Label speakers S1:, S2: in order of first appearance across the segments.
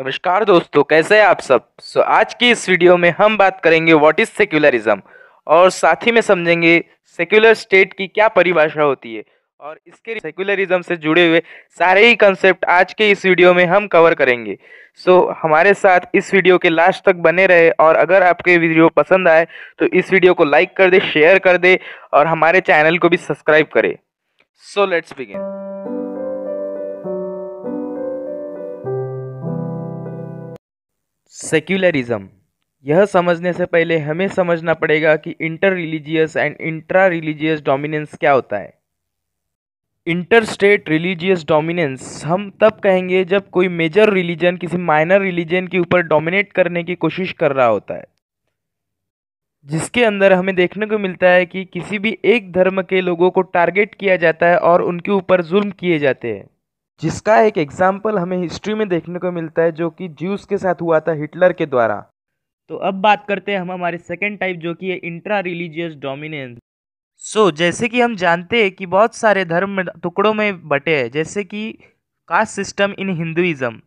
S1: नमस्कार दोस्तों कैसे हैं आप सब सो so, आज की इस वीडियो में हम बात करेंगे व्हाट इज़ सेक्युलरिज्म और साथ ही में समझेंगे सेक्युलर स्टेट की क्या परिभाषा होती है और इसके सेक्युलरिज्म से जुड़े हुए सारे ही कंसेप्ट आज के इस वीडियो में हम कवर करेंगे सो so, हमारे साथ इस वीडियो के लास्ट तक बने रहे और अगर आपके वीडियो पसंद आए तो इस वीडियो को लाइक कर दे शेयर कर दे और हमारे चैनल को भी सब्सक्राइब करें सो लेट्स बिगिन सेक्युलरिज्म यह समझने से पहले हमें समझना पड़ेगा कि inter religious and intra religious dominance क्या होता है इंटर स्टेट रिलीजियस डोमिनेंस हम तब कहेंगे जब कोई मेजर रिलीजन किसी माइनर रिलीजन के ऊपर डोमिनेट करने की कोशिश कर रहा होता है जिसके अंदर हमें देखने को मिलता है कि किसी भी एक धर्म के लोगों को टारगेट किया जाता है और उनके ऊपर जुल्म किए जाते हैं जिसका एक एग्जाम्पल हमें हिस्ट्री में देखने को मिलता है जो कि ज्यूस के साथ हुआ था हिटलर के द्वारा तो अब बात करते हैं हम हमारे सेकेंड टाइप जो कि है इंट्रा रिलीजियस डोमिनेंस सो जैसे कि हम जानते हैं कि बहुत सारे धर्म टुकड़ों में बटे हैं जैसे कि कास्ट सिस्टम इन हिंदुइज़म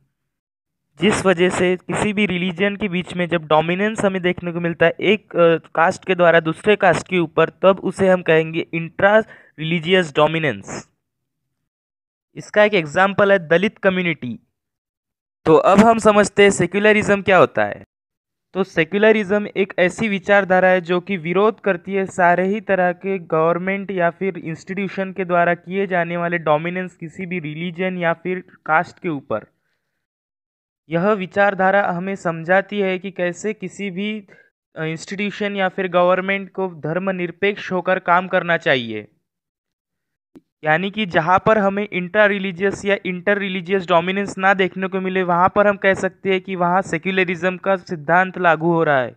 S1: जिस वजह से किसी भी रिलीजन के बीच में जब डोमिनेंस हमें देखने को मिलता है एक कास्ट के द्वारा दूसरे कास्ट के ऊपर तब उसे हम कहेंगे इंट्रा रिलीजियस डोमिनेंस इसका एक एग्जाम्पल है दलित कम्युनिटी तो अब हम समझते हैं सेक्युलरिज्म क्या होता है तो सेक्युलरिज्म एक ऐसी विचारधारा है जो कि विरोध करती है सारे ही तरह के गवर्नमेंट या फिर इंस्टीट्यूशन के द्वारा किए जाने वाले डोमिनेंस किसी भी रिलीजन या फिर कास्ट के ऊपर यह विचारधारा हमें समझाती है कि कैसे किसी भी इंस्टीट्यूशन या फिर गवर्नमेंट को धर्मनिरपेक्ष होकर काम करना चाहिए यानी कि जहाँ पर हमें इंटर रिलीजियस या इंटर रिलीजियस डोमिनेंस ना देखने को मिले वहाँ पर हम कह सकते हैं कि वहाँ सेक्युलरिज्म का सिद्धांत लागू हो रहा है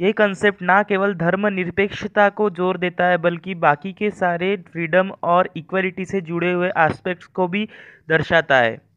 S1: ये कंसेप्ट ना केवल धर्मनिरपेक्षता को जोर देता है बल्कि बाकी के सारे फ्रीडम और इक्वलिटी से जुड़े हुए एस्पेक्ट्स को भी दर्शाता है